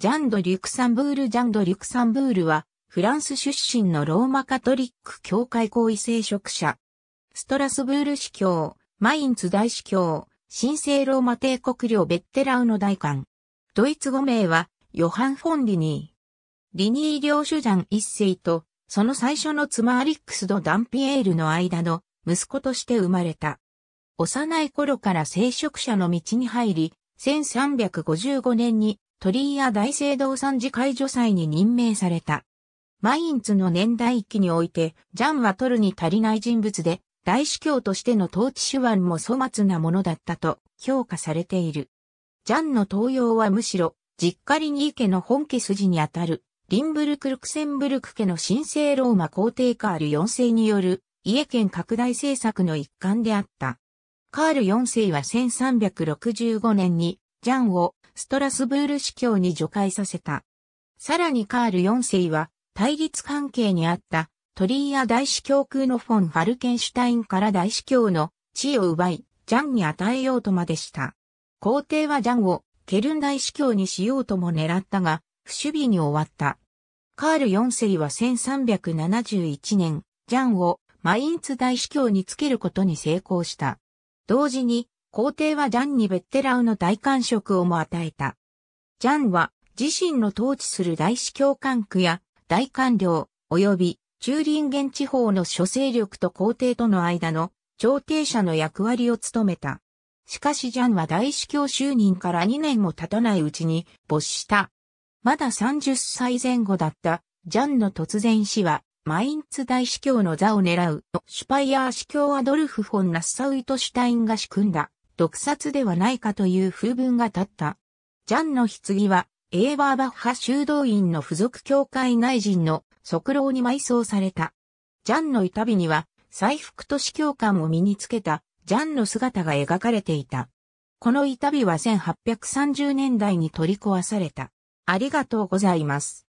ジャンド・リュクサンブール・ジャンド・リュクサンブールは、フランス出身のローマカトリック教会行為聖職者。ストラスブール司教、マインツ大司教、神聖ローマ帝国領ベッテラウの大官。ドイツ語名は、ヨハン・フォン・リニー。リニー領主ジャン一世と、その最初の妻アリックス・ド・ダンピエールの間の息子として生まれた。幼い頃から聖職者の道に入り、1355年に鳥居や大聖堂参事会除祭に任命された。マインツの年代域において、ジャンは取るに足りない人物で、大司教としての統治手腕も粗末なものだったと評価されている。ジャンの登用はむしろ、実家リニー家の本家筋にあたる、リンブルク・ルクセンブルク家の神聖ローマ皇帝カール4世による、家権拡大政策の一環であった。カール4世は1365年に、ジャンをストラスブール司教に除外させた。さらにカール4世は、対立関係にあったトリーア大司教空のフォン・ファルケンシュタインから大司教の地位を奪い、ジャンに与えようとまでした。皇帝はジャンをケルン大司教にしようとも狙ったが、不守備に終わった。カール4世は1371年、ジャンをマインツ大司教につけることに成功した。同時に、皇帝はジャンにベッテラウの大官職をも与えた。ジャンは自身の統治する大司教官区や大官僚及び中林原地方の諸勢力と皇帝との間の調停者の役割を務めた。しかしジャンは大司教就任から2年も経たないうちに没した。まだ30歳前後だったジャンの突然死はマインツ大司教の座を狙うシュパイヤー司教アドルフ・フォン・ナッサウイトシュタインが仕組んだ毒殺ではないかという風文が立った。ジャンの棺は、エーバーバッハ修道院の付属教会内陣の側廊に埋葬された。ジャンの痛みには、財服と市教官を身につけたジャンの姿が描かれていた。この痛みは1830年代に取り壊された。ありがとうございます。